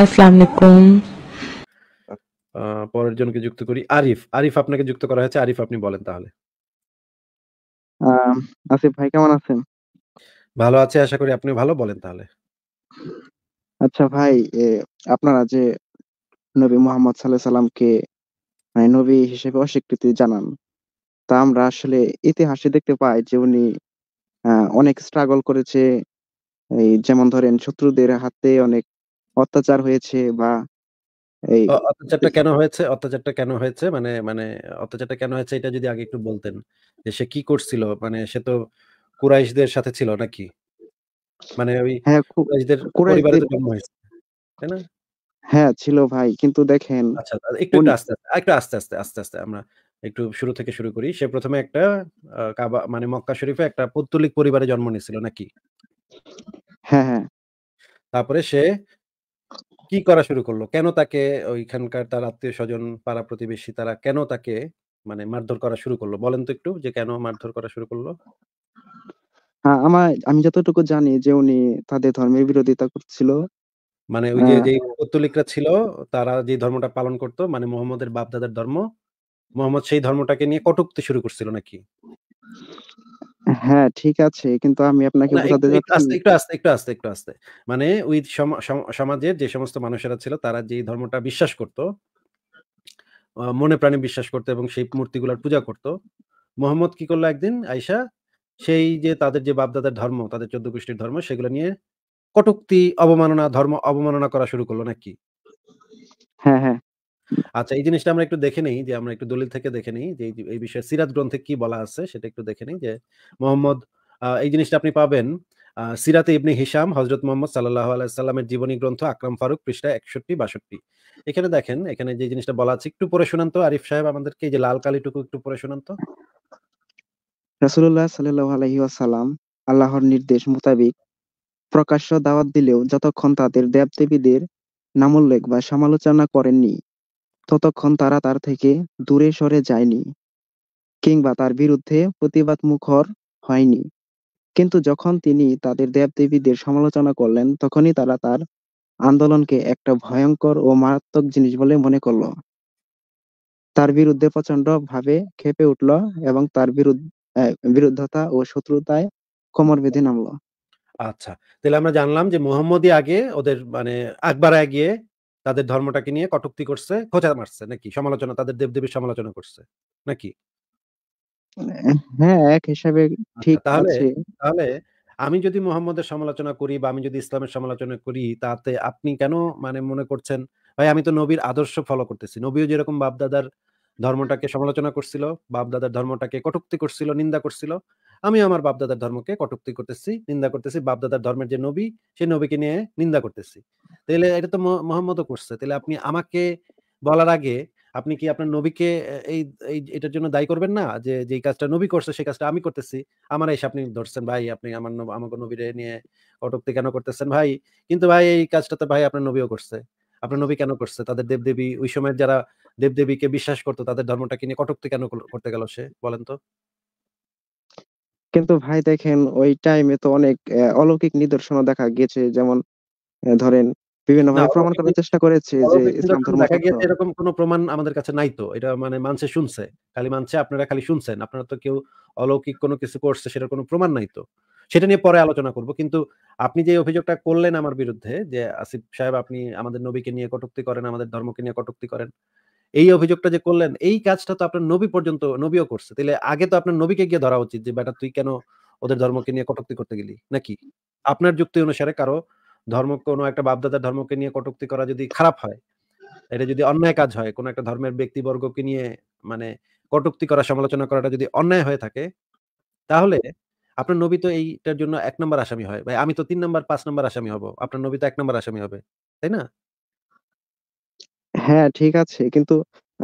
আসসালামু পরের জনকে যুক্ত করি আরিফ আরিফ আপনাকে যুক্ত করা হয়েছে আরিফ আপনি বলেন তাহলে আসিফ ভাই কেমন আছেন ভালো আছে আশা করি আপনি ভালো বলেন তাহলে আচ্ছা ভাই আপনারা যে নবী মোহাম্মদ সাল্লাহ সাল্লামকে মানে নবী হিসেবে অস্বীকৃতি জানান তা আমরা আসলে ইতিহাসে দেখতে পাই যে উনি অনেক স্ট্রাগল করেছে এই যেমন ধরেন শত্রুদের হাতে অনেক অত্যাচার হয়েছে বা এই অত্যাচারটা কেন হয়েছে অত্যাচারটা কেন হয়েছে মানে মানে অত্যাচারটা কেন হয়েছে এটা যদি আগে একটু বলতেন যে সে কি করছিল মানে সে তো কুরাইশদের সাথে ছিল নাকি মানে ওই হ্যাঁ কুরাইশদের পরিবারের জন্ম হয়েছে তাই না হ্যাঁ ছিল ভাই কিন্তু দেখেন আচ্ছা একটু আস্তে আস্তে একটু আস্তে আস্তে আস্তে আস্তে আমরা একটু শুরু থেকে শুরু করি সে প্রথমে একটা কাবা মানে মক্কা শরীফে একটা পৌত্তলিক পরিবারে জন্ম নিয়েছিল নাকি হ্যাঁ হ্যাঁ তারপরে সে কি করা শুরু করলো কেন তাকে ওইখানকার তার আত্মীয় স্বজন পাড়া প্রতিবেশী তারা কেন তাকে মানে মারধর করা শুরু করলো বলেন তো একটু যে কেন মারধর করা শুরু করলো হ্যাঁ আমার আমি যতটুকু জানি যে উনি তাদের ধর্মের বিরোধিতা করছিল মানে ওই যে যে পত্তলিকরা ছিল তারা যে ধর্মটা পালন করত মানে মোহাম্মদের বাপ দাদার ধর্ম মোহাম্মদ সেই ধর্মটাকে নিয়ে কটুক্তি শুরু করছিল নাকি হ্যাঁ, ঠিক আছে। কিন্তু আমি আপনাকে বোঝাতে যাচ্ছি একটু আস্তে একটু আস্তে একটু আস্তে একটু আস্তে। মানে ওই সমাজের যে সমস্ত মানুষেরা ছিল তারা যে ধর্মটা বিশ্বাস করত মনে প্রাণে বিশ্বাস করত এবং সেই মূর্তিগুলোর পূজা করত। মোহাম্মদ কি করলো একদিন আইসা সেই যে তাদের যে বাপদাদার ধর্ম, তাদের চোদ্দ গোষ্ঠীর ধর্ম সেগুলো নিয়ে কটুক্তি অবমাননা, ধর্ম অবমাননা করা শুরু করলো নাকি? হ্যাঁ, হ্যাঁ। আচ্ছা এই জিনিসটা আমরা একটু দেখে নেই যে আমরা একটু দলিল থেকে দেখে নেই যে এই বিষয়ে সিরাত গ্রন্থে কি বলা আছে সেটা একটু দেখে নেই যে মোহাম্মদ এই জিনিসটা আপনি পাবেন সিরাতে ইবনে হিসাম হজরত মোহাম্মদ সাল্লাহ আলাইসাল্লামের জীবনী গ্রন্থ আকরাম ফারুক পৃষ্ঠা একষট্টি বাষট্টি এখানে দেখেন এখানে যে জিনিসটা বলা আছে একটু পরে শোনান তো আরিফ সাহেব আমাদেরকে যে লাল কালিটুকু একটু পরে শোনান তো রাসুল্লাহ সাল্লাহ আলহি আসাল্লাম আল্লাহর নির্দেশ মোতাবেক প্রকাশ্য দাওয়াত দিলেও যতক্ষণ তাদের দেবদেবীদের উল্লেখ বা সমালোচনা করেননি ততক্ষণ তারা তার থেকে দূরে সরে যায়নি কিংবা তার বিরুদ্ধে প্রতিবাদ মুখর হয়নি কিন্তু যখন তিনি তাদের দেবদেবীদের সমালোচনা করলেন তখনই তারা তার আন্দোলনকে একটা ভয়ঙ্কর ও মারাত্মক জিনিস বলে মনে করল তার বিরুদ্ধে প্রচন্ড ভাবে খেপে উঠল এবং তার বিরুদ্ধতা ও শত্রুতায় কোমর বেঁধে নামলো আচ্ছা তাহলে আমরা জানলাম যে মোহাম্মদী আগে ওদের মানে আকবার গিয়ে তাদের ধর্মটাকে নিয়ে কটুক্তি করছে খোঁচা মারছে নাকি সমালোচনা তাদের দেবদেবীর সমালোচনা করছে নাকি মানে, হ্যাঁ এক হিসাবে আচ্ছা, ঠিক তাহলে তাহলে আমি যদি মোহাম্মদের সমালোচনা করি বা আমি যদি ইসলামের সমালোচনা করি তাতে আপনি কেন মানে মনে করছেন ভাই আমি তো নবীর আদর্শ ফলো করতেছি নবীও যেরকম বাপদাদার ধর্মটাকে সমালোচনা করছিল বাপদাদার ধর্মটাকে কটুক্তি করছিল নিন্দা করছিল আমি আমার বাপদাদার ধর্মকে কটুক্তি করতেছি নিন্দা করতেছি বাপদাদার ধর্মের যে নবী সে নবীকে নিয়ে নিন্দা করতেছি তাহলে এটা তো মোহাম্মদও করছে তাহলে আপনি আমাকে বলার আগে আপনি কি আপনার নবীকে এই এটার জন্য দায়ী করবেন না যে যে কাজটা নবী করছে সেই কাজটা আমি করতেছি আমার এসে আপনি ধরছেন ভাই আপনি আমার আমাকে নবীরে নিয়ে কটুক্তি কেন করতেছেন ভাই কিন্তু ভাই এই কাজটা তো ভাই আপনার নবীও করছে আপনার নবী কেন করছে তাদের দেবদেবী ওই সময় যারা দেবদেবীকে বিশ্বাস করতো তাদের ধর্মটাকে নিয়ে কটুক্তি কেন করতে গেল সে বলেন তো কিন্তু ভাই দেখেন ওই টাইমে তো অনেক অলৌকিক নিদর্শন দেখা গিয়েছে। যেমন ধরেন বিভিন্ন ভাবে প্রমাণ করার চেষ্টা করেছে যে ইসলাম ধর্ম দেখা সত্য। গিয়েছে এরকম কোনো প্রমাণ আমাদের কাছে নাই তো। এটা মানে মানছে শুনছে। খালি মানছে আপনারা খালি শুনছেন। আপনারা তো কেউ অলৌকিক কোনো কিছু করছে সেটা কোনো প্রমাণ নাই তো। সেটা নিয়ে পরে আলোচনা করব। কিন্তু আপনি যে অভিযোগটা করলেন আমার বিরুদ্ধে যে আসিফ সাহেব আপনি আমাদের নবীকে নিয়ে কটুক্তি করেন, আমাদের ধর্মকে নিয়ে কটুক্তি করেন। এই অভিযোগটা যে করলেন এই কাজটা তো আপনার নবী পর্যন্ত নবীও করছে তাহলে আগে তো আপনার নবীকে গিয়ে ধরা উচিত যে বেটা তুই কেন ওদের ধর্মকে নিয়ে কটুক্তি করতে গেলি নাকি আপনার যুক্তি অনুসারে কারো ধর্ম কোনো একটা বাপদাদার ধর্মকে নিয়ে কটুক্তি করা যদি খারাপ হয় এটা যদি অন্যায় কাজ হয় কোন একটা ধর্মের ব্যক্তিবর্গকে নিয়ে মানে কটুক্তি করা সমালোচনা করাটা যদি অন্যায় হয়ে থাকে তাহলে আপনার নবী তো এইটার জন্য এক নম্বর আসামি হয় ভাই আমি তো তিন নম্বর পাঁচ নম্বর আসামি হবো আপনার নবী তো এক নম্বর আসামি হবে তাই না হ্যাঁ, ঠিক আছে। কিন্তু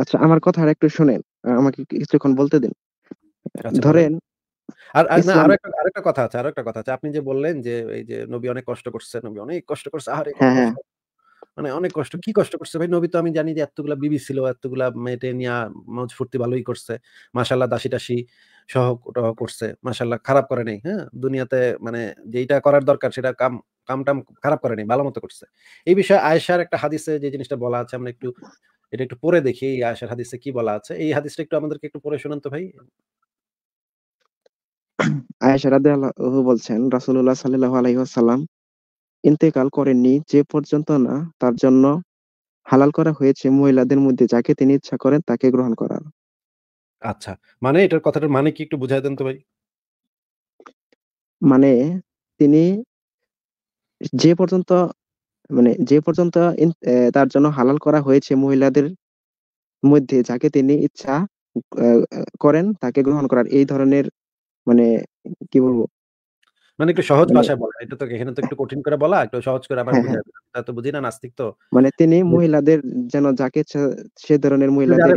আচ্ছা আমার কথা আরেকটু শোনেন। শুনেন আমাকে কিছুক্ষণ বলতে দিন। আচ্ছা, ধরেন আর, একটা আরেকটা কথা আছে আরেকটা কথা আছে। আপনি যে বললেন যে, এই যে নবী অনেক কষ্ট করছে, নবী অনেক কষ্ট করছে। আহারে হ্যাঁ, হ্যাঁ। মানে অনেক কষ্ট কি কষ্ট করছে ভাই নবী তো আমি জানি যে এতগুলা বিবি ছিল এতগুলা মেয়েটে নিয়ে মজ ফুর্তি ভালোই করছে মাসাল্লাহ দাসি টাসি সহ করছে মাসাল্লাহ খারাপ করে নেই হ্যাঁ দুনিয়াতে মানে যেটা করার দরকার সেটা কাম কামটাম খারাপ করে নেই ভালো মতো করছে এই বিষয়ে আয়েশার একটা হাদিসে যে জিনিসটা বলা আছে আমরা একটু এটা একটু পড়ে দেখি এই আয়েশার হাদিসে কি বলা আছে এই হাদিসটা একটু আমাদেরকে একটু পড়ে শোনান তো ভাই আয়েশা রাদিয়াল্লাহু বলছেন রাসূলুল্লাহ সাল্লাল্লাহু আলাইহি ওয়াসাল্লাম ইন্তেকাল করেননি যে পর্যন্ত না তার জন্য হালাল করা হয়েছে মহিলাদের মধ্যে যাকে তিনি ইচ্ছা করেন তাকে গ্রহণ করার। আচ্ছা। মানে এটার কথাটার মানে কি একটু বুঝাই দেন তো ভাই? মানে তিনি যে পর্যন্ত মানে যে পর্যন্ত তার জন্য হালাল করা হয়েছে মহিলাদের মধ্যে যাকে তিনি ইচ্ছা করেন তাকে গ্রহণ করার। এই ধরনের মানে কি বলবো? মানে একটু সহজ মানে ভাষায় বলা এটা তো এখানে তো একটু কঠিন করে বলা একটু সহজ করে আবার হ্যাঁ, হ্যাঁ। তা তো বুঝি না নাস্তিক তো মানে তিনি মহিলাদের যেন যাকে সে ধরনের মহিলাদের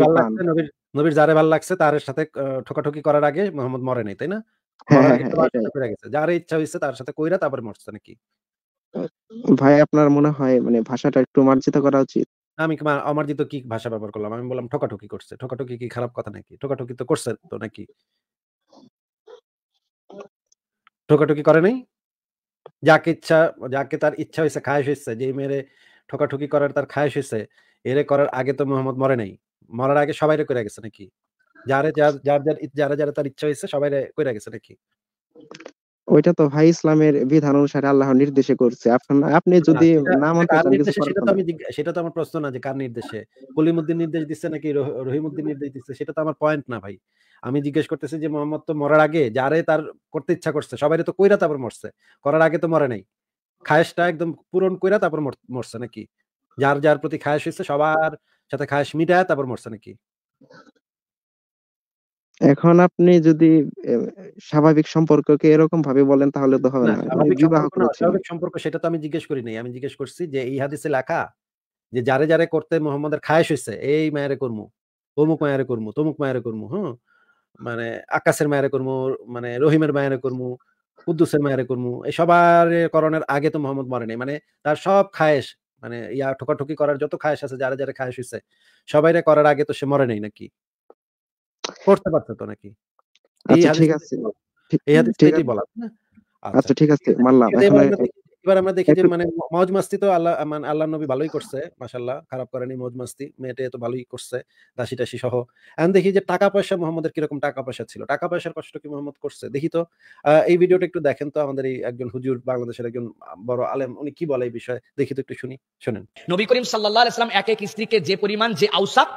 নবীর নবীর যারে ভালো লাগছে তার সাথে ঠোকাঠকি করার আগে মোহাম্মদ মরে নাই তাই না হ্যাঁ, যার ইচ্ছা হয়েছে তার সাথে কইরা তারপর মরছে নাকি ভাই আপনার মনে হয় মানে ভাষাটা একটু মার্জিত করা উচিত আমি অমার্জিত কি ভাষা ব্যবহার করলাম আমি বললাম ঠোকাঠকি করছে ঠোকাঠকি কি খারাপ কথা নাকি ঠোকাঠকি তো করছে তো নাকি ঠোকাঠুকি করে নাই যাকে ইচ্ছা যাকে তার ইচ্ছা হয়েছে খায়স হয়েছে যে মেয়েরে ঠোকাঠুকি করার তার খায়স হয়েছে এরে করার আগে তো মোহাম্মদ মরে নাই মরার আগে সবাইরে করে গেছে নাকি যারে যার যার যারা যারা তার ইচ্ছা হয়েছে সবাইরে করে গেছে নাকি ওইটা তো ভাই ইসলামের বিধান অনুসারে আল্লাহ নির্দেশে করছে আপনি যদি না মানতে সেটা তো আমার প্রশ্ন না যে কার নির্দেশে কলিমউদ্দিন নির্দেশ দিচ্ছে নাকি রহিমউদ্দিন নির্দেশ দিচ্ছে সেটা তো আমার পয়েন্ট না ভাই আমি জিজ্ঞেস করতেছি যে মোহাম্মদ তো মরার আগে যারে তার করতে ইচ্ছা করছে সবাই তো কইরা তারপর মরছে করার আগে তো মরে নাই খায়েশটা একদম পূরণ কইরা তারপর মরছে নাকি যার যার প্রতি খায়েশ হয়েছে সবার সাথে খায়েশ মিটায় তারপর মরছে নাকি এখন আপনি যদি স্বাভাবিক সম্পর্ককে এরকম ভাবে বলেন তাহলে তো হবে না মানে স্বাভাবিক সম্পর্ক সেটা তো আমি জিজ্ঞেস করি নাই আমি জিজ্ঞেস করছি যে এই হাদিসে লেখা যে যারে যারে করতে মোহাম্মদের খায়েশ হয়েছে এই মায়ের কর্ম অমুক মায়ের কর্ম তমুক মায়ের কর্ম হ্যাঁ মানে আকাশের মায়ের কর্ম মানে রহিমের মায়ের কর্ম কুদ্দুসের মায়ের কর্ম এই সবার করণের আগে তো মোহাম্মদ মরে নাই মানে তার সব খায়েশ মানে ইয়া ঠোকাঠুকি করার যত খায়েশ আছে যারা যারা খায়েশ হয়েছে সবাই করার আগে তো সে মরে নাই নাকি করতে পারতো তো নাকি আচ্ছা, ঠিক আছে এই হাদিসটাই বলা আচ্ছা, আচ্ছা ঠিক আছে মানলাম এবার আমরা দেখি যে মানে মজ মাস্তি তো আল্লাহ মানে আল্লাহ নবী ভালোই করছে মাসাল্লাহ খারাপ করেনি মজ মাস্তি মেয়েটে তো ভালোই করছে দাসি টাসি সহ এখন দেখি যে টাকা পয়সা মোহাম্মদের কিরকম টাকা পয়সা ছিল টাকা পয়সার কষ্ট কি মোহাম্মদ করছে দেখি তো এই ভিডিওটা একটু দেখেন তো আমাদের এই একজন হুজুর বাংলাদেশের একজন বড় আলেম উনি কি বলে এই বিষয়ে দেখি তো একটু শুনি শুনেন নবী করিম সাল্লাহ ইসলাম এক এক স্ত্রীকে যে পরিমাণ যে আউসাপ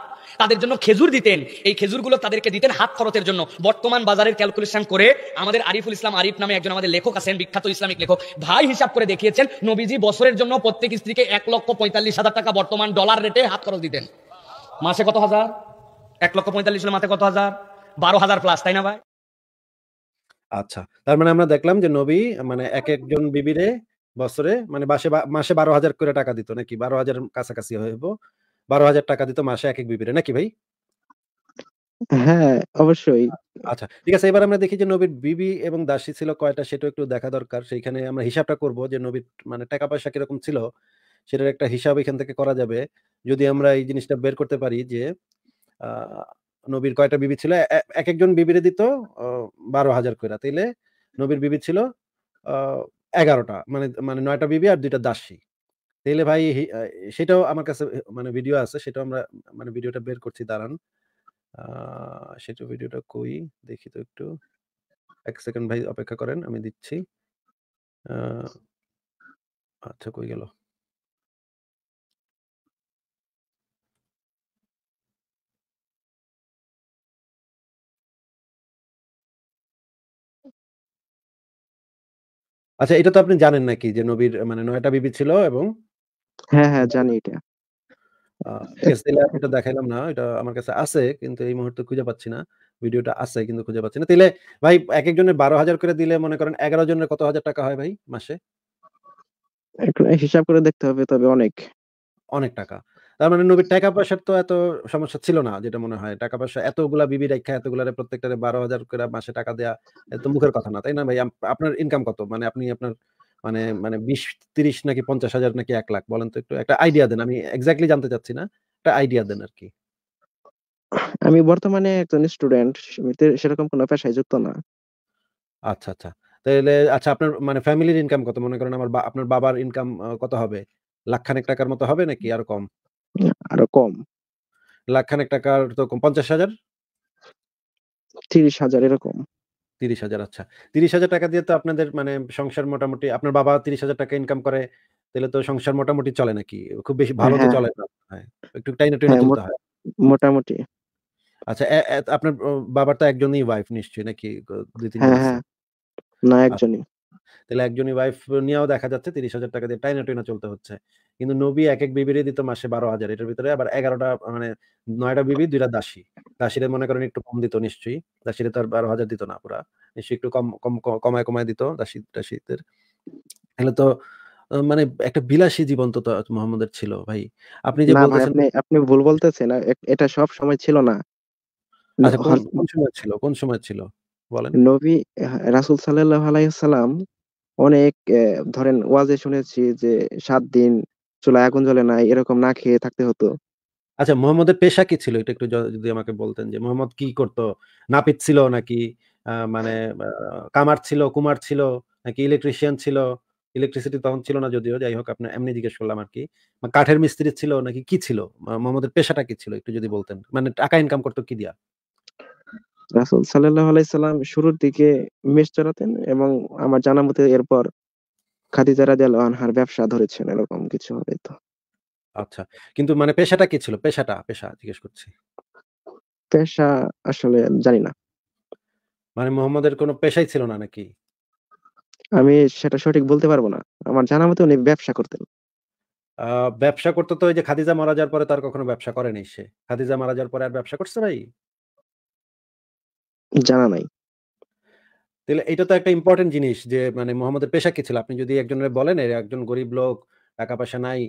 তাদের জন্য খেজুর দিতেন এই খেজুরগুলো তাদেরকে দিতেন হাত খরচের জন্য বর্তমান বাজারের ক্যালকুলেশন করে আমাদের আরিফুল ইসলাম আরিফ নামে একজন আমাদের লেখক আছেন বিখ্যাত ইসলামিক লেখক ভাই হিসাব করে দেখি দেখিয়েছেন নবীজি বছরের জন্য প্রত্যেক স্ত্রীকে এক লক্ষ পঁয়তাল্লিশ হাজার টাকা বর্তমান ডলার রেটে হাত খরচ দিতেন মাসে কত হাজার এক লক্ষ পঁয়তাল্লিশ মাসে কত হাজার বারো হাজার প্লাস তাই না ভাই আচ্ছা তার মানে আমরা দেখলাম যে নবী মানে এক একজন বিবিরে বছরে মানে মাসে মাসে বারো হাজার করে টাকা দিত নাকি বারো হাজার কাছাকাছি হইব বারো হাজার টাকা দিত মাসে এক এক বিবিরে নাকি ভাই হ্যাঁ, অবশ্যই। আচ্ছা, ঠিক আছে এবার আমরা দেখি যে নবীর বিবি এবং দাসী ছিল কয়টা একটু দেখা দরকার। সেইখানে আমরা হিসাবটা করব যে নবীর মানে টাকা-পয়সা কিরকম ছিল, সেটার একটা হিসাব এখান থেকে করা যাবে। যদি আমরা এই জিনিসটা বের করতে পারি যে নবীর কয়টা বিবি ছিল? এক একজন বিবিরে দিত বারো হাজার কইরা। তাইলে নবীর বিবি ছিল আ মানে মানে নয়টা বিবি আর দুইটা দাসী। তাইলে ভাই সেটাও আমার কাছে মানে ভিডিও আছে। সেটাও আমরা মানে ভিডিওটা বের করছি দাঁড়ান। সেটা ভিডিওটা কই দেখি তো একটু এক সেকেন্ড ভাই অপেক্ষা করেন আমি দিচ্ছি আচ্ছা কই গেল আচ্ছা এটা তো আপনি জানেন নাকি যে নবীর মানে নয়টা বিবি ছিল এবং হ্যাঁ হ্যাঁ জানি এটা তেলে এটা দেখাইলাম না এটা আমার কাছে আছে কিন্তু এই মুহূর্তে খুঁজে পাচ্ছি না ভিডিওটা আছে কিন্তু খুঁজে পাচ্ছি না তাহলে ভাই এক একজনের বারো হাজার করে দিলে মনে করেন এগারো জনের কত হাজার টাকা হয় ভাই মাসে হিসাব করে দেখতে হবে তবে অনেক অনেক টাকা তার মানে নবীর টাকা পয়সার তো এত সমস্যা ছিল না যেটা মনে হয় টাকা পয়সা এতগুলা বিবি রেখা এতগুলা প্রত্যেকটারে বারো হাজার করে মাসে টাকা দেয়া এত মুখের কথা না তাই না ভাই আপনার ইনকাম কত মানে আপনি আপনার মানে মানে বিশ তিরিশ নাকি পঞ্চাশ হাজার নাকি এক লাখ বলেন তো একটু একটা আইডিয়া দেন আমি এক্স্যাক্টলি জানতে চাচ্ছি না একটা আইডিয়া দেন আর কি আমি বর্তমানে একজন স্টুডেন্ট সেরকম কোনো পেশায় যুক্ত না আচ্ছা আচ্ছা তাহলে আচ্ছা আপনার মানে ফ্যামিলির ইনকাম কত মনে করেন আমার আপনার বাবার ইনকাম কত হবে লাখখানেক টাকার মতো হবে নাকি আরো কম আরো কম লাখখানেক টাকার তো পঞ্চাশ হাজার তিরিশ হাজার এরকম তিরিশ হাজার আচ্ছা তিরিশ হাজার টাকা দিয়ে তো আপনাদের মানে সংসার মোটামুটি আপনার বাবা তিরিশ হাজার টাকা ইনকাম করে তাহলে তো সংসার মোটামুটি চলে নাকি খুব বেশি ভালো তো হ্যাঁ। চলে না হ্যাঁ, একটু টাইনে টেনে চলতে হ্যাঁ, হয় মোটামুটি আচ্ছা আপনার বাবার তো একজনই ওয়াইফ নিশ্চয়ই নাকি দুই তিন না একজনই তাহলে একজনই ওয়াইফ নিয়েও দেখা যাচ্ছে তিরিশ হাজার টাকা দিয়ে টাইনা টাইনা চলতে হচ্ছে কিন্তু নবী এক এক বিবিরে দিত মাসে বারো হাজার এটার ভিতরে আবার এগারোটা মানে নয়টা বিবি দুইটা দাসী দাসীরে মনে করেন একটু কম দিত নিশ্চয়ই দাসীরে তো আর বারো হাজার দিত না পুরা নিশ্চয়ই একটু কম কম কমায় কমায় দিত দাসী দাসীদের তাহলে তো মানে একটা বিলাসী জীবন তো মোহাম্মদের ছিল ভাই আপনি যে বলতেছেন আপনি ভুল বলতেছেন এটা সব সময় ছিল না আচ্ছা কোন সময় ছিল কোন সময় ছিল বলেন নবী রাসূল সাল্লাল্লাহু আলাইহি সাল্লাম অনেক ধরেন ওয়াজে শুনেছি যে সাত দিন চুলায় আগুন জ্বলে নাই, এরকম না খেয়ে থাকতে হতো। আচ্ছা মোহাম্মদের পেশা কি ছিল? এটা একটু যদি আমাকে বলতেন যে মোহাম্মদ কি করতো নাপিত ছিল নাকি মানে কামার ছিল, কুমার ছিল নাকি ইলেকট্রিশিয়ান ছিল? ইলেকট্রিসিটি তখন ছিল না যদিও। যাই হোক আপনার এমনি জিজ্ঞেস করলাম আর কি কাঠের মিস্ত্রি ছিল নাকি কি ছিল? মোহাম্মদের পেশাটা কি ছিল? একটু যদি বলতেন। মানে টাকা ইনকাম করতো কি দিয়া? রাসুল সাল্লাহ আলাইসাল্লাম শুরুর দিকে মেষ চড়াতেন এবং আমার জানা মতে এরপর খাদিজা রাজাল আনহার ব্যবসা ধরেছেন এরকম কিছু হবে তো আচ্ছা কিন্তু মানে পেশাটা কি ছিল পেশাটা পেশা জিজ্ঞেস করছি পেশা আসলে জানি না মানে মোহাম্মদের কোনো পেশাই ছিল না নাকি আমি সেটা সঠিক বলতে পারবো না আমার জানা মতে উনি ব্যবসা করতেন ব্যবসা করতে তো ওই যে খাদিজা মারা যাওয়ার পরে তার কখনো ব্যবসা করেনি সে খাদিজা মারা যাওয়ার পরে আর ব্যবসা করছে ভাই জানা নাই তাহলে এটা তো একটা ইম্পর্টেন্ট জিনিস যে মানে মোহাম্মদের পেশা কি ছিল আপনি যদি একজনের বলেন এর একজন গরিব লোক টাকা পয়সা নাই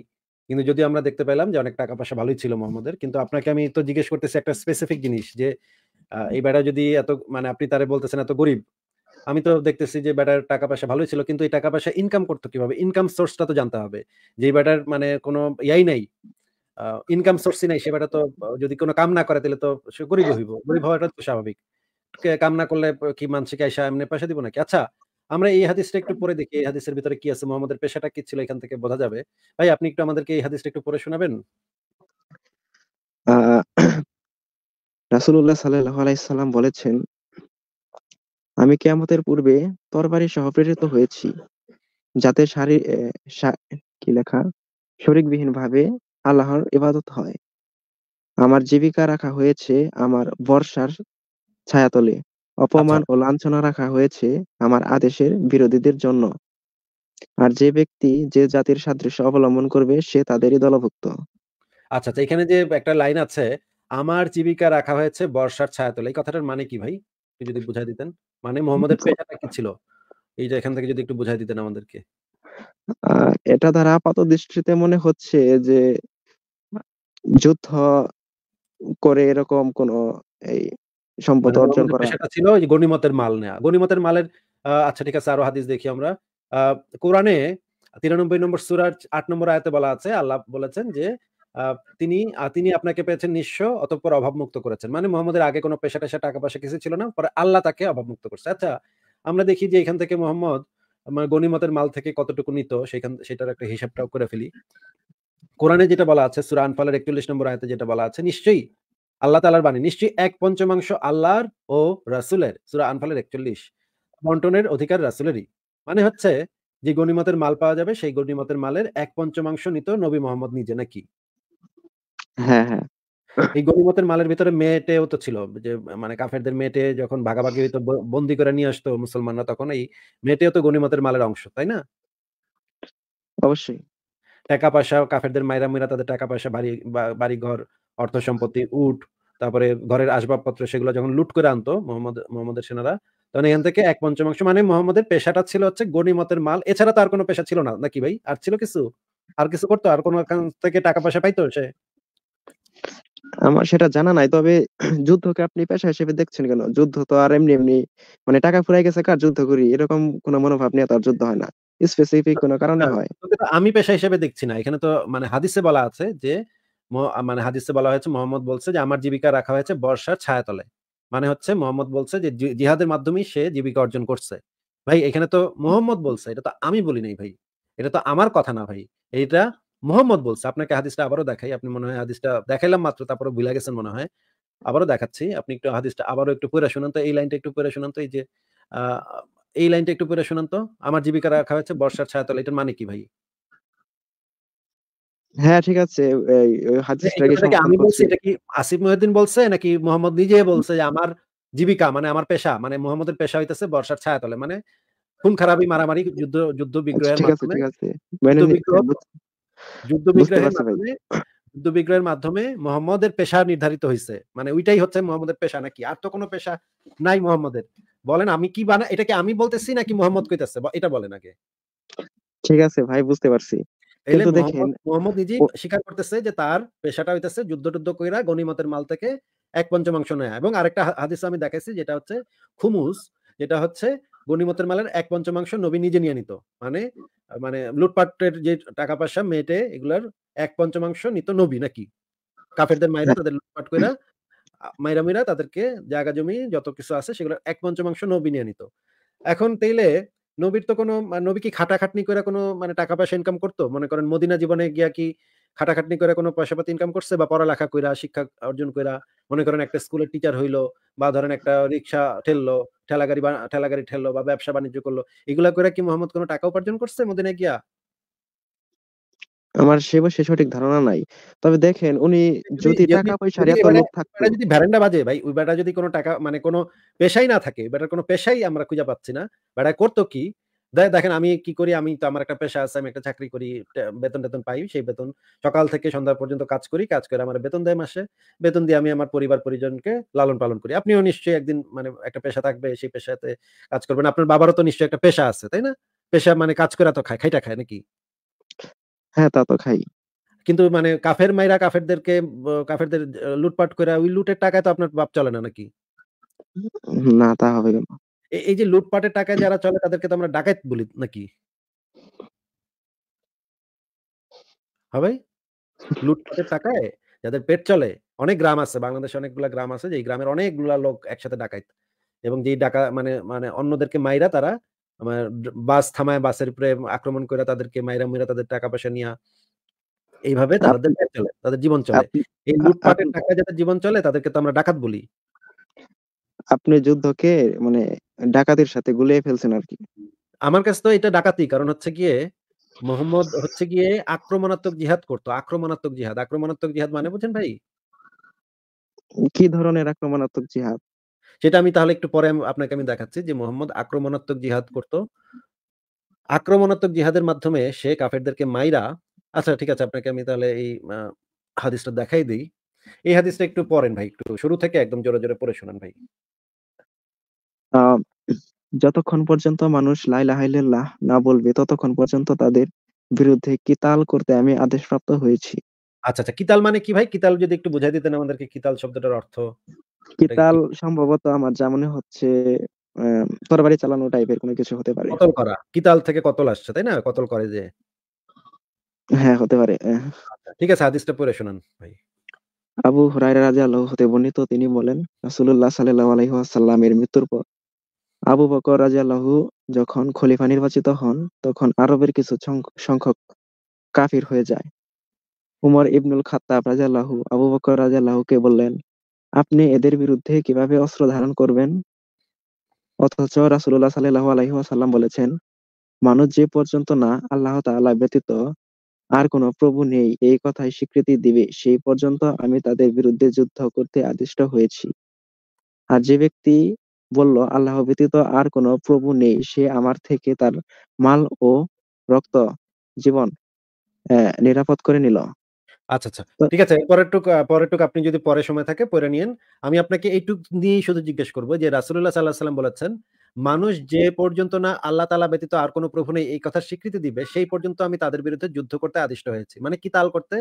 কিন্তু যদি আমরা দেখতে পেলাম যে অনেক টাকা পয়সা ভালোই ছিল মোহাম্মদের কিন্তু আপনাকে আমি তো জিজ্ঞেস করতেছি একটা স্পেসিফিক জিনিস যে এই বেটা যদি এত মানে আপনি তারে বলতেছেন এত গরিব আমি তো দেখতেছি যে বেটার টাকা পয়সা ভালোই ছিল কিন্তু এই টাকা পয়সা ইনকাম করতো কিভাবে ইনকাম সোর্সটা তো জানতে হবে যে বেটার মানে কোনো ইয়াই নাই ইনকাম সোর্সই নাই সে বেটা তো যদি কোনো কাম না করে তাহলে তো সে গরিব হইব গরিব হওয়াটা তো স্বাভাবিক কাম না করলে কি মানসিক আইসা এমনি পয়সা দিব নাকি আচ্ছা আমরা এই হাদিসটা একটু পরে দেখি এই হাদিসের ভিতরে কি আছে মোহাম্মদের পেশাটা কি ছিল এখান থেকে বোঝা যাবে ভাই আপনি একটু আমাদেরকে এই হাদিসটা একটু পরে শোনাবেন রাসূলুল্লাহ সাল্লাল্লাহু আলাইহি সাল্লাম বলেছেন আমি কিয়ামতের পূর্বে তরবারি সহ প্রেরিত হয়েছি যাতে শারী কি লেখা শরীরবিহীন ভাবে আল্লাহর ইবাদত হয় আমার জীবিকা রাখা হয়েছে আমার বর্ষার ছায়াতলে অপমান আচ্ছা। ও লাঞ্ছনা রাখা হয়েছে আমার আদেশের বিরোধীদের জন্য আর যে ব্যক্তি যে জাতির সাদৃশ্য অবলম্বন করবে সে তাদেরই দলভুক্ত আচ্ছা এখানে যে একটা লাইন আছে আমার জীবিকা রাখা হয়েছে বর্ষার ছায়াতলে এই কথাটার মানে কি ভাই যদি বুঝাই দিতেন মানে মোহাম্মদের পেশাটা কি ছিল এই যে এখান থেকে যদি একটু বুঝাই দিতেন আমাদেরকে আহ, এটা দ্বারা আপাত দৃষ্টিতে মনে হচ্ছে যে যুদ্ধ করে এরকম কোন এই সম্পদ মানে অর্জন করা সেটা ছিল গনিমতের মাল নেয়া গনিমতের মালের আচ্ছা ঠিক আছে আরো হাদিস দেখি আমরা কোরআনে তিরানব্বই নম্বর সুরার আট নম্বর আয়তে বলা আছে আল্লাহ বলেছেন যে তিনি তিনি আপনাকে পেয়েছেন নিঃস্ব অতঃপর অভাবমুক্ত করেছেন মানে মোহাম্মদের আগে কোনো পেশা টেশা টাকা পয়সা কিছু ছিল না পরে আল্লাহ তাকে অভাবমুক্ত করছে আচ্ছা আমরা দেখি যে এখান থেকে মোহাম্মদ মানে গনিমতের মাল থেকে কতটুকু নিত সেখান সেটার একটা হিসাবটাও করে ফেলি কোরআনে যেটা বলা আছে সুরা আনফালের একচল্লিশ নম্বর আয়তে যেটা বলা আছে নিশ্চয়ই আল্লাহ তালার বাণী নিশ্চয়ই এক পঞ্চমাংশ আল্লাহর ও রাসুলের সুরা আনফালের একচল্লিশ বন্টনের অধিকার রাসুলেরই মানে হচ্ছে যে গণিমতের মাল পাওয়া যাবে সেই গণিমতের মালের এক পঞ্চমাংশ নিত নবী মোহাম্মদ নিজে নাকি হ্যাঁ হ্যাঁ এই গণিমতের মালের ভিতরে মেয়েটেও তো ছিল যে মানে কাফেরদের মেয়েটে যখন ভাগাভাগি হইতো বন্দি করে নিয়ে আসতো মুসলমানরা তখন এই মেয়েটেও তো গণিমতের মালের অংশ তাই না অবশ্যই টাকা পয়সা কাফেরদের মাইরা মেয়েরা তাদের টাকা পয়সা বাড়ি বাড়ি ঘর অর্থ সম্পত্তি উট তারপরে ঘরের আসবাবপত্র সেগুলো যখন লুট করে আনতো মোহাম্মদ মোহাম্মদের সেনারা তখন এখান থেকে এক পঞ্চমাংশ মানে মোহাম্মদের পেশাটা ছিল হচ্ছে গণিমতের মাল এছাড়া তার কোনো পেশা ছিল না নাকি ভাই আর ছিল কিছু আর কিছু করতো আর কোনো থেকে টাকা পয়সা পাইতো সে আমার সেটা জানা নাই তবে যুদ্ধকে আপনি পেশা হিসেবে দেখছেন কেন যুদ্ধ তো আর এমনি এমনি মানে টাকা ফুরাই গেছে কার যুদ্ধ করি এরকম কোনো মনোভাব নিয়ে তার যুদ্ধ হয় না স্পেসিফিক কোনো কারণে হয় আমি পেশা হিসেবে দেখছি না এখানে তো মানে হাদিসে বলা আছে যে মানে হাদিসে বলা হয়েছে মোহাম্মদ বলছে যে আমার জীবিকা রাখা হয়েছে বর্ষার ছায়াতলে মানে হচ্ছে মোহাম্মদ বলছে যে জিহাদের মাধ্যমেই সে জীবিকা অর্জন করছে ভাই এখানে তো মোহাম্মদ বলছে এটা তো আমি বলি নাই ভাই এটা তো আমার কথা না ভাই এটা মোহাম্মদ বলছে আপনাকে হাদিসটা আবারও দেখাই আপনি মনে হয় হাদিসটা দেখাইলাম মাত্র তারপরে ভুলে গেছেন মনে হয় আবারও দেখাচ্ছি আপনি একটু হাদিসটা আবারও একটু পড়ে শুনান তো এই লাইনটা একটু পড়ে শুনান তো এই যে এই লাইনটা একটু পড়ে শুনান তো আমার জীবিকা রাখা হয়েছে বর্ষার ছায়াতলে এটার মানে কি ভাই হ্যাঁ ঠিক আছে আমি বলছি এটা কি আসিফ মহিউদ্দিন বলছে নাকি মোহাম্মদ নিজে বলছে যে আমার জীবিকা মানে আমার পেশা মানে মোহাম্মদের পেশা বর্ষার মানে খুন মারামারি যুদ্ধ যুদ্ধ আচ্ছা, বিগ্রহের মানে মাধ্যমে যুদ্ধ বিগ্রহের মাধ্যমে যুদ্ধ বিগ্রহের মাধ্যমে মোহাম্মদের পেশা নির্ধারিত হয়েছে মানে ওইটাই হচ্ছে মোহাম্মদের পেশা নাকি আর তো কোনো পেশা নাই মোহাম্মদের বলেন আমি কি বানা এটাকে আমি বলতেছি নাকি মোহাম্মদ কইতাছে এটা বলেন আগে ঠিক আছে ভাই বুঝতে পারছি কিন্তু দেখেন মোহাম্মদ নিজেই স্বীকার করতেছে যে তার পেশাটা হইতেছে যুদ্ধ টুদ্ধ কইরা গনিমতের মাল থেকে এক পঞ্চমাংশ এবং আরেকটা হাদিস আমি দেখাইছি যেটা হচ্ছে খুমুস যেটা হচ্ছে গনিমতের মালের এক পঞ্চমাংশ নবী নিজে নিয়ে নিত মানে মানে লুটপাটের যে টাকা পয়সা মেটে এগুলার এক পঞ্চমাংশ নিত নবী নাকি কাফেরদের মায়েরা হ্যাঁ। তাদের লুটপাট কইরা মাইরা মিরা তাদেরকে জায়গা জমি যত কিছু আছে সেগুলোর এক পঞ্চমাংশ নবী নিয়ে নিত এখন তেইলে নবীর তো কোনো নবী কি খাটাখাটনি করে কোনো মানে টাকা পয়সা ইনকাম করতো মনে করেন মদিনা জীবনে গিয়া কি খাটাখাটনি করে কোনো পয়সা পাতি ইনকাম করছে বা পড়ালেখা কইরা শিক্ষা অর্জন কইরা মনে করেন একটা স্কুলের টিচার হইলো বা ধরেন একটা রিক্সা ঠেললো ঠেলাগাড়ি ঠেলাগাড়ি ঠেললো বা ব্যবসা বাণিজ্য করলো এগুলা করে কি মোহাম্মদ কোনো টাকা উপার্জন করছে মদিনা গিয়া আমার সে বিষয়ে সঠিক ধারণা নাই। তবে দেখেন উনি যদি টাকা পয়সা এত লোক থাকে যদি ভ্যারান্ডা বাজে ভাই ওই বেটা যদি কোনো টাকা মানে কোনো পেশাই না থাকে, বেটার কোনো পেশাই আমরা খুঁজে পাচ্ছি না। বেটা করতো কি? দেখেন আমি কি করি আমি তো আমার একটা পেশা আছে, আমি একটা চাকরি করি, বেতন-টেতন পাই। সেই বেতন সকাল থেকে সন্ধ্যা পর্যন্ত কাজ করি। কাজ করে আমার বেতন দেয় মাসে। বেতন দিয়ে আমি আমার পরিবার-পরিজনকে লালন-পালন করি। আপনিও নিশ্চয়ই একদিন মানে একটা পেশা থাকবে, সেই পেশাতে কাজ করবেন। আপনার বাবারও তো নিশ্চয়ই একটা পেশা আছে, তাই না? পেশা মানে কাজ কইরা তো খায়, খাইটা খায় নাকি? হ্যাঁ তা তো খাই। কিন্তু মানে কাফের মাইরা কাফেরদেরকে কাফেরদের লুটপাট কইরা ওই লুটের টাকায় তো আপনার বাপ চলে না নাকি? না তা হবে কেন? এই যে লুটপাটের টাকায় যারা চলে তাদেরকে তো আমরা ডাকাত বলি নাকি? হবে লুটপাটের টাকায় যাদের পেট চলে, অনেক গ্রাম আছে বাংলাদেশে অনেকগুলা গ্রাম আছে যে গ্রামের অনেকগুলা লোক একসাথে ডাকাইত। এবং যেই ডাকা মানে মানে অন্যদেরকে মাইরা তারা আমার বাস থামায় বাসের উপরে আক্রমণ করে তাদেরকে মাইরা মাইরা তাদের টাকা পয়সা নিয়া এইভাবে তাদের চলে তাদের জীবন চলে এই লুটপাটের টাকা যাদের জীবন চলে তাদেরকে তো আমরা ডাকাত বলি আপনি যুদ্ধকে মানে ডাকাতির সাথে গুলিয়ে ফেলছেন আর কি আমার কাছে তো এটা ডাকাতি কারণ হচ্ছে গিয়ে মোহাম্মদ হচ্ছে গিয়ে আক্রমণাত্মক জিহাদ করতো আক্রমণাত্মক জিহাদ আক্রমণাত্মক জিহাদ মানে বুঝেন ভাই কি ধরনের আক্রমণাত্মক জিহাদ সেটা আমি তাহলে একটু পরে আপনাকে আমি দেখাচ্ছি যে মোহাম্মদ আক্রমণাত্মক জিহাদ করত আক্রমণাত্মক জিহাদের মাধ্যমে সে কাফেরদেরকে মাইরা আচ্ছা ঠিক আছে আপনাকে আমি তাহলে এই হাদিসটা দেখাই দিই এই হাদিসটা একটু পড়েন ভাই একটু শুরু থেকে একদম জোরে জোরে পড়ে শোনান ভাই যতক্ষণ পর্যন্ত মানুষ লাইলাহাইল্লাহ না বলবে ততক্ষণ পর্যন্ত তাদের বিরুদ্ধে কিতাল করতে আমি আদেশপ্রাপ্ত হয়েছি আচ্ছা আচ্ছা কিতাল মানে কি ভাই কিতাল যদি একটু বুঝাই দিতেন আমাদেরকে কিতাল শব্দটার অর্থ কিতাল সম্ভবত আমার যা মনে হচ্ছে তরবারি চালানো টাইপের কোনো কিছু হতে পারে কতল করা কিতাল থেকে কতল আসছে তাই না কতল করে যে হ্যাঁ হতে পারে আচ্ছা, ঠিক আছে হাদিসটা পড়ে শোনান ভাই আবু হুরায়রা রাদিয়াল্লাহু হতে বর্ণিত তিনি বলেন রাসূলুল্লাহ সাল্লাল্লাহু আলাইহি ওয়াসাল্লামের মৃত্যুর পর আবু বকর রাদিয়াল্লাহু যখন খলিফা নির্বাচিত হন তখন আরবের কিছু সংখ্যক কাফির হয়ে যায় উমর ইবনুল খাত্তাব রাদিয়াল্লাহু আবু বকর রাদিয়াল্লাহুকে বললেন আপনি এদের বিরুদ্ধে কিভাবে অস্ত্র ধারণ করবেন অথচ রাসুল্লাহ সাল্লাহ আলহিহাসাল্লাম বলেছেন মানুষ যে পর্যন্ত না আল্লাহ তাল্লাহ ব্যতীত আর কোনো প্রভু নেই এই কথাই স্বীকৃতি দিবে সেই পর্যন্ত আমি তাদের বিরুদ্ধে যুদ্ধ করতে আদিষ্ট হয়েছি আর যে ব্যক্তি বলল আল্লাহ ব্যতীত আর কোনো প্রভু নেই সে আমার থেকে তার মাল ও রক্ত জীবন নিরাপদ করে নিল আচ্ছা আচ্ছা ঠিক আছে পরেরটুক পরেরটুক আপনি যদি পরে সময় থাকে পরে নিয়েন আমি আপনাকে এইটুক নিয়েই শুধু জিজ্ঞেস করব যে রাসুল্লাহ সাল্লাহ সাল্লাম বলেছেন মানুষ যে পর্যন্ত না আল্লাহ তালা ব্যতীত আর কোনো প্রভু নেই এই কথা স্বীকৃতি দিবে সেই পর্যন্ত আমি তাদের বিরুদ্ধে যুদ্ধ করতে আদিষ্ট হয়েছি মানে কিতাল করতে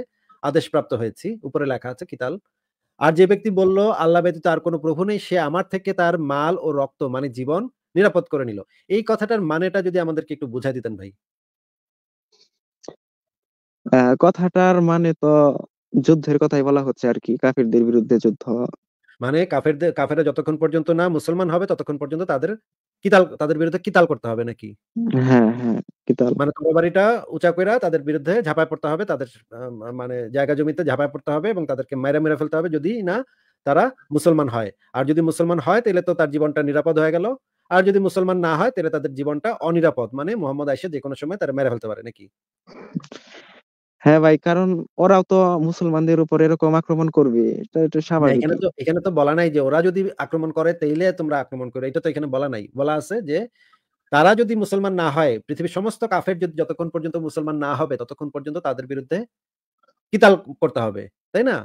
আদেশ প্রাপ্ত হয়েছি উপরে লেখা আছে কিতাল আর যে ব্যক্তি বলল আল্লাহ ব্যতীত আর কোনো প্রভু নেই সে আমার থেকে তার মাল ও রক্ত মানে জীবন নিরাপদ করে নিল এই কথাটার মানেটা যদি আমাদেরকে একটু বুঝাই দিতেন ভাই আহ, কথাটার মানে তো যুদ্ধের কথাই বলা হচ্ছে আর কি। কাফেরদের বিরুদ্ধে যুদ্ধ। মানে কাফেরদের কাফেরা যতক্ষণ পর্যন্ত না মুসলমান হবে ততক্ষণ পর্যন্ত তাদের কিতাল তাদের বিরুদ্ধে কিতাল করতে হবে নাকি? হ্যাঁ, হ্যাঁ, কিতাল। মানে উঁচা কইরা তাদের বিরুদ্ধে ঝাঁপায় পড়তে হবে। তাদের মানে জায়গা জমিতে ঝাঁপায় পড়তে হবে এবং তাদেরকে মেরে মেরে ফেলতে হবে যদি না তারা মুসলমান হয়। আর যদি মুসলমান হয় তাহলে তো তার জীবনটা নিরাপদ হয়ে গেল। আর যদি মুসলমান না হয় তাহলে তাদের জীবনটা অনিরাপদ। মানে মোহাম্মদ যে যেকোনো সময় তারা মেরে ফেলতে পারে নাকি? হ্যাঁ ভাই কারণ ওরাও তো মুসলমানদের উপর এরকম আক্রমণ করবে। এটা এটা স্বাভাবিক। এখানে তো এখানে তো বলা নাই যে ওরা যদি আক্রমণ করে তাইলে তোমরা আক্রমণ করো। এটা তো এখানে বলা নাই। বলা আছে যে তারা যদি মুসলমান না হয়, পৃথিবীর সমস্ত কাফের যদি যতক্ষণ পর্যন্ত মুসলমান না হবে ততক্ষণ পর্যন্ত তাদের বিরুদ্ধে কিতাল করতে হবে। তাই না?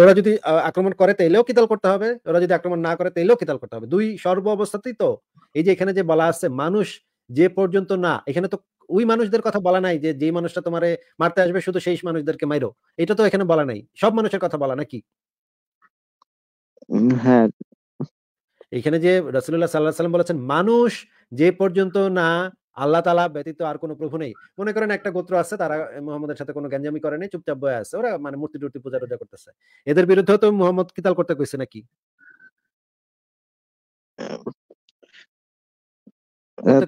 ওরা যদি আক্রমণ করে তাইলেও কিতাল করতে হবে। ওরা যদি আক্রমণ না করে তাইলেও কিতাল করতে হবে। দুই সর্ব অবস্থাতেই তো এই যে এখানে যে বলা আছে মানুষ যে পর্যন্ত না এখানে তো ওই মানুষদের কথা বলা নাই যে যে মানুষটা তোমারে মারতে আসবে শুধু সেই মানুষদেরকে মাইরো এটা তো এখানে বলা নাই সব মানুষের কথা বলা নাকি হ্যাঁ এখানে যে রাসুল্লাহ সাল্লাহ সাল্লাম বলেছেন মানুষ যে পর্যন্ত না আল্লাহ তালা ব্যতীত আর কোনো প্রভু নেই মনে করেন একটা গোত্র আছে তারা মোহাম্মদের সাথে কোনো গ্যাঞ্জামি করে নাই চুপচাপ বয়ে আছে ওরা মানে মূর্তি টুর্তি পূজা টুজা করতেছে এদের বিরুদ্ধে তো মোহাম্মদ কিতাল করতে কইছে নাকি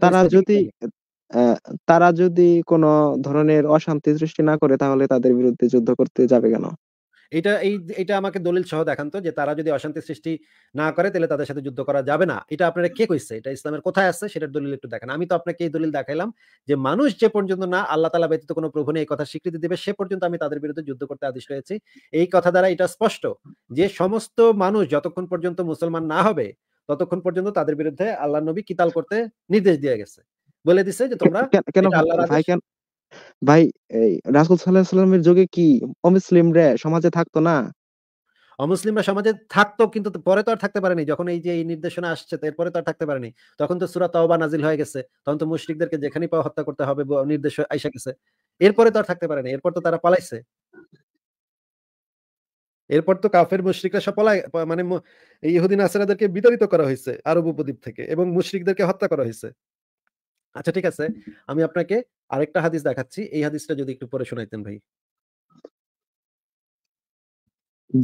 তারা যদি হ্যাঁ। তারা যদি কোন ধরনের অশান্তি সৃষ্টি না করে তাহলে তাদের বিরুদ্ধে যুদ্ধ করতে যাবে কেন? এটা এই এটা আমাকে দলিল সহ দেখান তো যে তারা যদি অশান্তি সৃষ্টি না করে তাহলে তাদের সাথে যুদ্ধ করা যাবে না। এটা আপনারা কে কইছে? এটা ইসলামের কোথায় আছে সেটার দলিল একটু দেখেন আমি তো আপনাকে এই দলিল দেখাইলাম যে মানুষ যে পর্যন্ত না আল্লাহ তালা ব্যতীত কোনো প্রভু নেই এই কথা স্বীকৃতি দেবে সে পর্যন্ত আমি তাদের বিরুদ্ধে যুদ্ধ করতে আদেশ হয়েছি। এই কথা দ্বারা এটা স্পষ্ট যে সমস্ত মানুষ যতক্ষণ পর্যন্ত মুসলমান না হবে ততক্ষণ পর্যন্ত তাদের বিরুদ্ধে আল্লাহ নবী কিতাল করতে নির্দেশ দিয়ে গেছে। বলে দিছে যে তোমরা কেন ভাই কেন ভাই এই রাসূল সাল্লাল্লাহু যুগে কি অমুসলিমরা সমাজে থাকতো না অমুসলিমরা সমাজে থাকতো কিন্তু পরে তো আর থাকতে পারেনি যখন এই যে এই নির্দেশনা আসছে এরপরে তো আর থাকতে পারেনি তখন তো সুরা তাওবা নাজিল হয়ে গেছে তখন তো মুশরিকদেরকে যেখানেই পাওয়া হত্যা করতে হবে নির্দেশ আইসা গেছে এরপরে তো আর থাকতে পারেনি এরপর তো তারা পালাইছে এরপর তো কাফের মুশরিকরা সব পালায় মানে ইহুদিন আসেরাদেরকে বিতাড়িত করা হয়েছে আরব উপদ্বীপ থেকে এবং মুশরিকদেরকে হত্যা করা হয়েছে আচ্ছা ঠিক আছে আমি আপনাকে আরেকটা হাদিস দেখাচ্ছি এই হাদিসটা যদি একটু পরে শোনাইতেন ভাই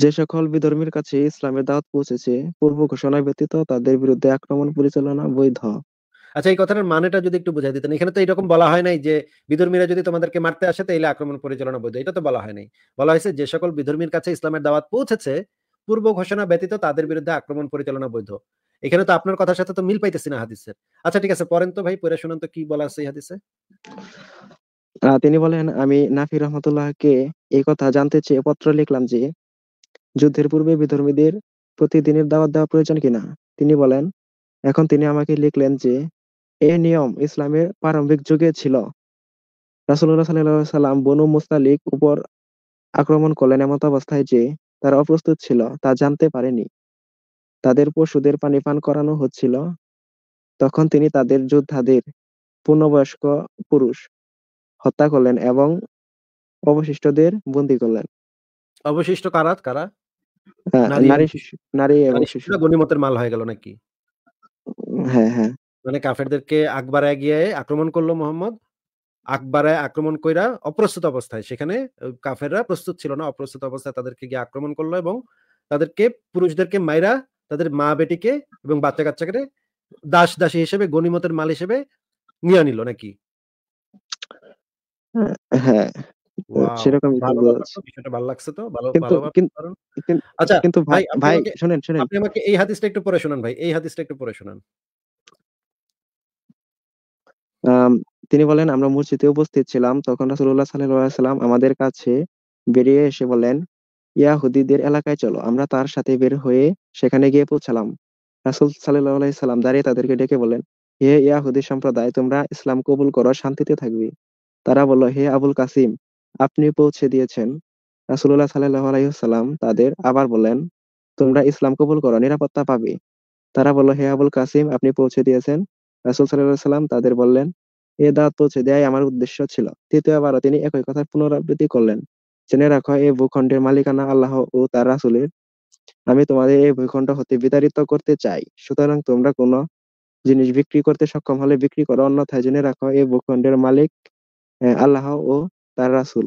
যে সকল বিধর্মীর কাছে ইসলামের দাওয়াত পৌঁছেছে পূর্ব ঘোষণা ব্যতীত তাদের বিরুদ্ধে আক্রমণ পরিচালনা বৈধ আচ্ছা এই কথার মানেটা যদি একটু বুঝাই দিতেন এখানে তো এরকম বলা হয় নাই যে বিধর্মীরা যদি তোমাদেরকে মারতে আসে তাহলে আক্রমণ পরিচালনা বৈধ এটা তো বলা হয় নাই বলা হয়েছে যে সকল বিধর্মীর কাছে ইসলামের দাওয়াত পৌঁছেছে পূর্ব ঘোষণা ব্যতীত তাদের বিরুদ্ধে আক্রমণ পরিচালনা বৈধ এখানে তো আপনার কথার সাথে তো মিল পাইতেছি না হাদিসের আচ্ছা ঠিক আছে পরেন তো ভাই পরে শুনেন তো কি বলা আছে হাদিসে তিনি বলেন আমি নাফি রহমতুল্লাহকে এই কথা জানতে চেয়ে পত্র লিখলাম যে যুদ্ধের পূর্বে বিধর্মীদের প্রতিদিনের দাওয়াত দেওয়া প্রয়োজন কিনা তিনি বলেন এখন তিনি আমাকে লিখলেন যে এ নিয়ম ইসলামের প্রারম্ভিক যুগে ছিল রাসুল্লাহ সাল্লাম বনু মুস্তালিক উপর আক্রমণ করলেন এমত অবস্থায় যে তারা অপ্রস্তুত ছিল তা জানতে পারেনি তাদের পশুদের পানি পান করানো হচ্ছিল, তখন তিনি তাদের যোদ্ধাদের পূর্ণবয়স্ক পুরুষ হত্যা করলেন এবং অবশিষ্টদের বন্দী করলেন অবশিষ্ট কারা কারা হ্যাঁ, নারী নারী মাল হয়ে গেল নাকি হ্যাঁ হ্যাঁ মানে কাফেরদেরকে আকবারায় গিয়ে আক্রমণ করলো মোহাম্মদ আকবারায় আক্রমণ কইরা অপ্রস্তুত অবস্থায় সেখানে কাফেররা প্রস্তুত ছিল না অপ্রস্তুত অবস্থায় তাদেরকে গিয়ে আক্রমণ করলো এবং তাদেরকে পুরুষদেরকে মাইরা তাদের মা বেটিকে এবং বাচ্চা কাচ্চাকে দাস দাসী হিসেবে গণিমতের মাল হিসেবে নিয়ে নিল নাকি হ্যাঁ, হ্যাঁ। আচ্ছা কিন্তু ভাই ভাই আমাকে এই হাদিসটা একটু ভাই এই হাদিসটা একটু তিনি বলেন আমরা মসজিদে উপস্থিত ছিলাম তখন রাসুল্লাহ সাল্লাম আমাদের কাছে বেরিয়ে এসে বলেন ইয়াহুদীদের এলাকায় চলো আমরা তার সাথে বের হয়ে সেখানে গিয়ে পৌঁছালাম রাসুল সাল্লাম দাঁড়িয়ে তাদেরকে ডেকে বলেন হে ইয়াহুদি সম্প্রদায় তোমরা ইসলাম কবুল করো শান্তিতে থাকবে তারা বলল হে আবুল কাসিম আপনি পৌঁছে দিয়েছেন রাসুল্লাহ সাল্লাহ আলাইসাল্লাম তাদের আবার বলেন তোমরা ইসলাম কবুল করো নিরাপত্তা পাবে তারা বলল হে আবুল কাসিম আপনি পৌঁছে দিয়েছেন রাসুল সাল্লাহ সাল্লাম তাদের বললেন এ দাঁত পৌঁছে দেয় আমার উদ্দেশ্য ছিল তৃতীয়বারও তিনি একই কথা পুনরাবৃত্তি করলেন জেনে রাখো এই ভূখণ্ডের মালিকানা আল্লাহ ও তার রাসুলের আমি তোমাদের এই ভূখণ্ড হতে বিতাড়িত করতে চাই সুতরাং তোমরা কোনো জিনিস বিক্রি করতে সক্ষম হলে বিক্রি করো অন্যথায় জেনে রাখো এই ভূখণ্ডের মালিক আল্লাহ ও তার রাসূল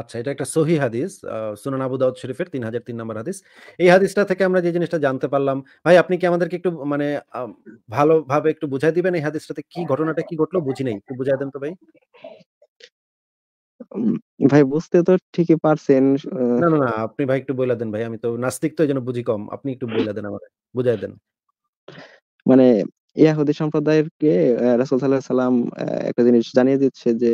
আচ্ছা এটা একটা সহি হাদিস সুনান আবু দাউদ শরীফের তিন হাজার তিন নম্বর হাদিস এই হাদিসটা থেকে আমরা যে জিনিসটা জানতে পারলাম ভাই আপনি কি আমাদেরকে একটু মানে ভালোভাবে একটু বুঝাই দিবেন এই হাদিসটাতে কি ঘটনাটা কি ঘটলো বুঝি নেই একটু বুঝাই দেন তো ভাই ভাই বুঝতে তো ঠিকই পারছেন। না, না, না, আপনি ভাই একটু বলে দেন ভাই। আমি তো নাস্তিক তো যেন বুঝি কম। আপনি একটু বলে দেন আমাকে বুঝাই দেন। মানে ইয়াহুদি সম্প্রদায়ের কে রাসূল সাল্লাল্লাহু আলাইহি সাল্লাম একটা জিনিস জানিয়ে দিচ্ছে যে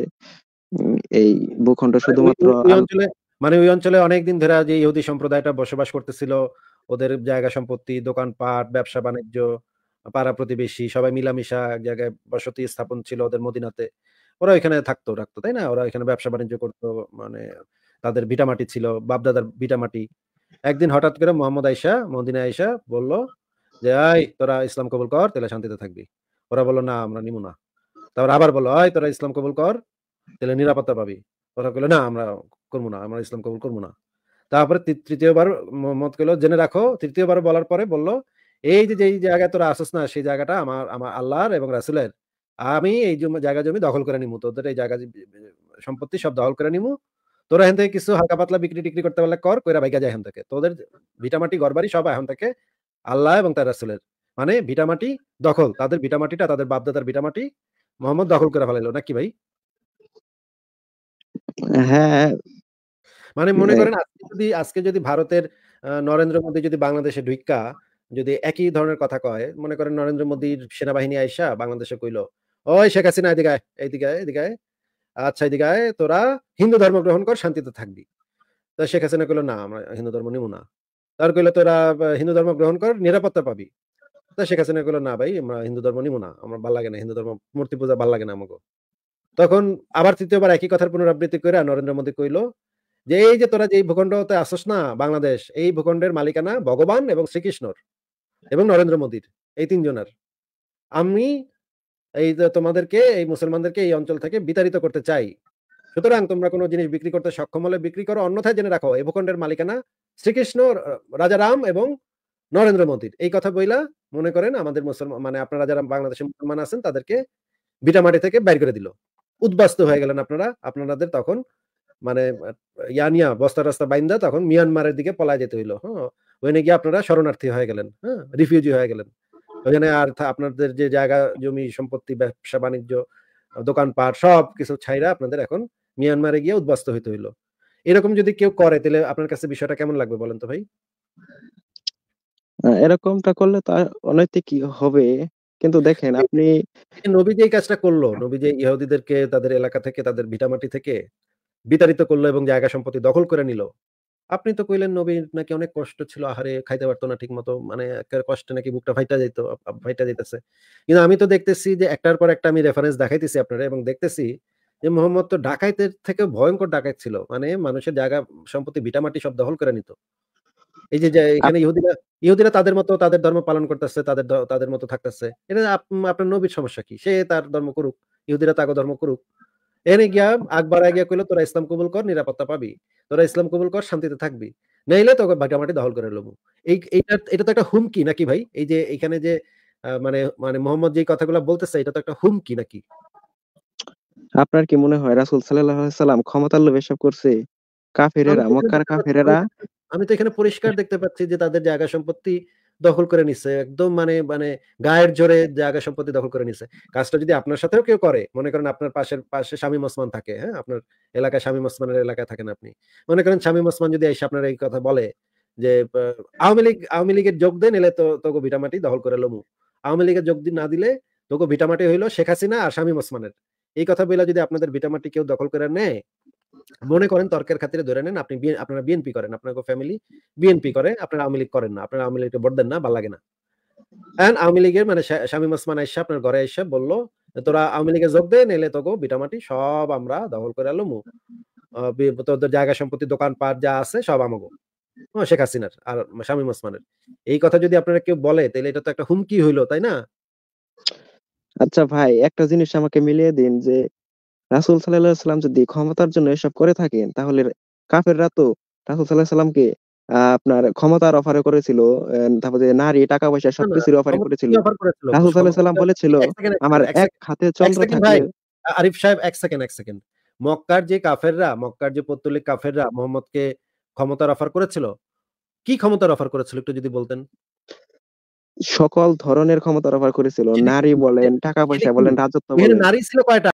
এই ভূখণ্ড মানে শুধুমাত্র ওই অঞ্চলে মানে ওই অঞ্চলে অনেকদিন ধরে যে ইহুদি সম্প্রদায়টা বসবাস করতেছিল, ওদের জায়গা সম্পত্তি, দোকানপাট, ব্যবসা-বাণিজ্য, পাড়া-প্রতিবেশী সবাই মিলামিশা এক জায়গায় বসতি স্থাপন ছিল ওদের মদিনাতে। ওরা এখানে থাকতো রাখতো তাই না ওরা এখানে ব্যবসা বাণিজ্য করতো মানে তাদের ভিটামাটি ছিল বাপদাদার ভিটামাটি একদিন হঠাৎ করে মোহাম্মদ আইসা মদিনা আইসা বলল যে আই তোরা ইসলাম কবুল কর তাহলে শান্তিতে থাকবি ওরা বললো না আমরা নিমু না তারপর আবার বললো আয় তোরা ইসলাম কবুল কর তাহলে নিরাপত্তা পাবি ওরা বললো না আমরা করবো না আমরা ইসলাম কবুল করবো না তারপরে তৃতীয়বার মত করলো জেনে রাখো তৃতীয়বার বলার পরে বললো এই যে যেই জায়গায় তোরা আসস না সেই জায়গাটা আমার আমার আল্লাহর এবং রাসুলের আমি এই জায়গা জমি দখল করে নিমু তোদের এই জায়গা সম্পত্তি সব দখল করে নিমু তোরা এখান থেকে কিছু হালকা পাতলা বিক্রি টিক্রি করতে পারলে কর কইরা বাইকা যায় এখান থেকে তোদের ভিটামাটি গড়বাড়ি সব এখন থেকে আল্লাহ এবং তার রাসুলের মানে ভিটামাটি দখল তাদের ভিটামাটিটা তাদের বাপদাদার ভিটামাটি মোহাম্মদ দখল করে ফেলাইলো নাকি ভাই হ্যাঁ। মানে মনে করেন আজকে যদি আজকে যদি ভারতের নরেন্দ্র মোদী যদি বাংলাদেশে ঢুকা যদি একই ধরনের কথা কয় মনে করেন নরেন্দ্র মোদীর সেনাবাহিনী আইসা বাংলাদেশে কইলো ওই শেখ হাসিনা এদিকে এইদিকে এদিকে আচ্ছা এদিকে তোরা হিন্দু ধর্ম গ্রহণ কর শান্তিতে থাকবি তো শেখ হাসিনা কইলো না আমরা হিন্দু ধর্ম নিব না তার কইলো তোরা হিন্দু ধর্ম গ্রহণ কর নিরাপত্তা পাবি তো শেখ হাসিনা কইলো না ভাই আমরা হিন্দু ধর্ম নিব না আমার ভালো লাগে না হিন্দু ধর্ম মূর্তি পূজা ভাল লাগে না আমাকে তখন আবার তৃতীয়বার একই কথার পুনরাবৃত্তি করে নরেন্দ্র মোদী কইলো যে এই যে তোরা যে ভূখণ্ডতে আসস না বাংলাদেশ এই ভূখণ্ডের মালিকানা ভগবান এবং শ্রীকৃষ্ণর এবং নরেন্দ্র মোদীর এই তিনজনের আমি এই তোমাদেরকে এই মুসলমানদেরকে এই অঞ্চল থেকে বিতাড়িত করতে চাই সুতরাং তোমরা কোনো জিনিস বিক্রি করতে সক্ষম হলে বিক্রি করো অন্যথায় জেনে রাখো এই ভূখণ্ডের মালিকানা শ্রীকৃষ্ণ রাজা রাম এবং নরেন্দ্র মোদীর এই কথা বইলা মনে করেন আমাদের মুসলমান মানে আপনারা যারা বাংলাদেশের মুসলমান আছেন তাদেরকে বিটামাটি থেকে বের করে দিল উদ্বাস্ত হয়ে গেলেন আপনারা আপনারাদের তখন মানে ইয়ানিয়া বস্তা রাস্তা বাইন্দা তখন মিয়ানমারের দিকে পলায় যেতে হইলো হ্যাঁ ওইনে গিয়ে আপনারা শরণার্থী হয়ে গেলেন হ্যাঁ রিফিউজি হয়ে গেলেন ওখানে আর আপনাদের যে জায়গা জমি সম্পত্তি ব্যবসা বাণিজ্য দোকানপাট সব কিছু ছাইরা আপনাদের এখন মিয়ানমারে গিয়ে উদ্বাস্ত হইতে হইলো এরকম যদি কেউ করে তাহলে আপনার কাছে বিষয়টা কেমন লাগবে বলেন তো ভাই এরকমটা করলে তা অনৈতিকই হবে কিন্তু দেখেন আপনি নবী যে কাজটা করলো নবী যে ইহুদিদেরকে তাদের এলাকা থেকে তাদের ভিটামাটি থেকে বিতাড়িত করলো এবং জায়গা সম্পত্তি দখল করে নিল আপনি তো কইলেন নবীর নাকি অনেক কষ্ট ছিল আহারে খাইতে পারতো না ঠিক মতো মানে কষ্টে নাকি বুকটা ফাইটা যাইতো ফাইটা যাইতেছে কিন্তু আমি তো দেখতেছি যে একটার পর একটা আমি রেফারেন্স দেখাইতেছি আপনারা এবং দেখতেছি যে মোহাম্মদ তো ডাকাইতের থেকে ভয়ঙ্কর ডাকাইত ছিল মানে মানুষের জায়গা সম্পত্তি ভিটামাটি সব দখল করে নিত এই যে এখানে ইহুদিরা ইহুদিরা তাদের মতো তাদের ধর্ম পালন করতেছে তাদের তাদের মতো থাকতেছে এটা আপনার নবীর সমস্যা কি সে তার ধর্ম করুক ইহুদিরা তাকে ধর্ম করুক এনে গিয়া আকবর আগে কইলো তোরা ইসলাম কবুল কর নিরাপত্তা পাবি তোরা ইসলাম কবুল কর শান্তিতে থাকবি নাইলে তোকে মাটি দখল করে লব এই এটা এটা তো একটা হুমকি নাকি ভাই এই যে এখানে যে মানে মানে মোহাম্মদ যে কথাগুলো বলতেছে এটা তো একটা হুমকি নাকি আপনার কি মনে হয় রাসূল সাল্লাল্লাহু আলাইহি সাল্লাম ক্ষমতার লোভে সব করছে কাফেরেরা মক্কার কাফেরেরা আমি তো এখানে পরিষ্কার দেখতে পাচ্ছি যে তাদের জায়গা সম্পত্তি দখল করে নিছে একদম মানে মানে গায়ের জোরে জায়গা সম্পত্তি দখল করে নিছে কাজটা যদি আপনার সাথেও কেউ করে মনে করেন আপনার পাশের পাশে শামীম ওসমান থাকে হ্যাঁ আপনার এলাকায় শামীম ওসমানের এলাকায় থাকেন আপনি মনে করেন শামীম ওসমান যদি এসে আপনার এই কথা বলে যে আওয়ামী লীগ আওয়ামী লীগের যোগ দেন এলে তো তোকে ভিটামাটি দখল করে লমু আওয়ামী লীগের যোগ দিন না দিলে তোকে ভিটামাটি হইলো শেখ হাসিনা আর শামীম ওসমানের এই কথা বলে যদি আপনাদের ভিটামাটি কেউ দখল করে নেয় মনে করেন তর্কের খাতিরে ধরে নেন আপনি আপনারা বিএনপি করেন আপনার ফ্যামিলি বিএনপি করে আপনারা আওয়ামী লীগ করেন না আপনারা আওয়ামী লীগকে ভোট দেন না ভালো লাগে না আওয়ামী লীগের মানে শামীম ওসমান আইসা আপনার ঘরে এসে বললো তোরা আওয়ামী লীগে যোগ দে নেলে তোকে বিটামাটি সব আমরা দখল করে লমু তোদের জায়গা সম্পত্তি দোকানপাট যা আছে সব আমাগো হ্যাঁ শেখ হাসিনার আর শামীম ওসমানের এই কথা যদি আপনারা কেউ বলে তাহলে এটা তো একটা হুমকি হইলো তাই না আচ্ছা ভাই একটা জিনিস আমাকে মিলিয়ে দিন যে রাসুল সাল্লাহ সাল্লাম যদি ক্ষমতার জন্য এসব করে থাকেন তাহলে কাফেররা তো রাসুল সাল্লাহ সাল্লামকে আপনার ক্ষমতার অফারে করেছিল তারপরে নারী টাকা পয়সা সবকিছুর অফারে করেছিল রাসুল সাল্লাহ সাল্লাম বলেছিল আমার এক হাতে চন্দ্র থাকে আরিফ সাহেব এক সেকেন্ড এক সেকেন্ড মক্কার যে কাফেররা মক্কার যে পত্তলিক কাফেররা মোহাম্মদকে ক্ষমতার অফার করেছিল কি ক্ষমতার অফার করেছিল একটু যদি বলতেন সকল ধরনের ক্ষমতার অফার করেছিল নারী বলেন টাকা পয়সা বলেন রাজত্ব বলেন নারী ছিল কয়টা